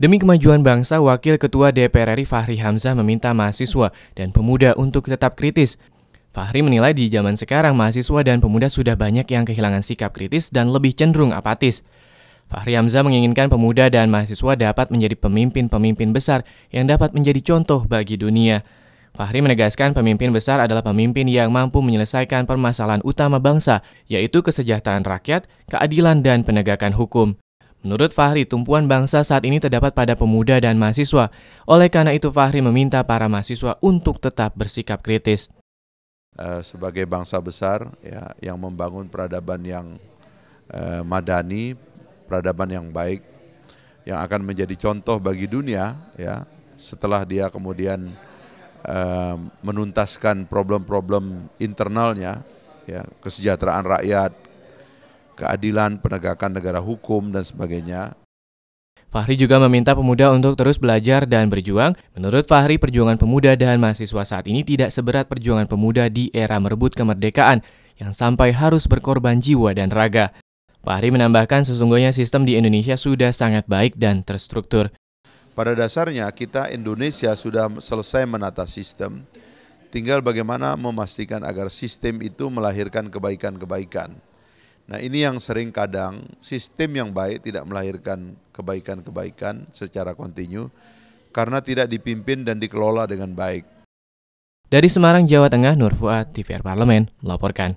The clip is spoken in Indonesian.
Demi kemajuan bangsa, Wakil Ketua DPR RI Fahri Hamzah meminta mahasiswa dan pemuda untuk tetap kritis. Fahri menilai di zaman sekarang mahasiswa dan pemuda sudah banyak yang kehilangan sikap kritis dan lebih cenderung apatis. Fahri Hamzah menginginkan pemuda dan mahasiswa dapat menjadi pemimpin-pemimpin besar yang dapat menjadi contoh bagi dunia. Fahri menegaskan pemimpin besar adalah pemimpin yang mampu menyelesaikan permasalahan utama bangsa, yaitu kesejahteraan rakyat, keadilan, dan penegakan hukum. Menurut Fahri, tumpuan bangsa saat ini terdapat pada pemuda dan mahasiswa. Oleh karena itu, Fahri meminta para mahasiswa untuk tetap bersikap kritis. Eh, sebagai bangsa besar ya, yang membangun peradaban yang eh, madani, peradaban yang baik, yang akan menjadi contoh bagi dunia, ya setelah dia kemudian Eh, menuntaskan problem-problem internalnya, ya, kesejahteraan rakyat, keadilan, penegakan negara hukum dan sebagainya. Fahri juga meminta pemuda untuk terus belajar dan berjuang. Menurut Fahri, perjuangan pemuda dan mahasiswa saat ini tidak seberat perjuangan pemuda di era merebut kemerdekaan yang sampai harus berkorban jiwa dan raga. Fahri menambahkan sesungguhnya sistem di Indonesia sudah sangat baik dan terstruktur. Pada dasarnya kita Indonesia sudah selesai menata sistem, tinggal bagaimana memastikan agar sistem itu melahirkan kebaikan-kebaikan. Nah ini yang sering kadang sistem yang baik tidak melahirkan kebaikan-kebaikan secara kontinu karena tidak dipimpin dan dikelola dengan baik. Dari Semarang, Jawa Tengah, Nur Fuad, TVR Parlemen, melaporkan.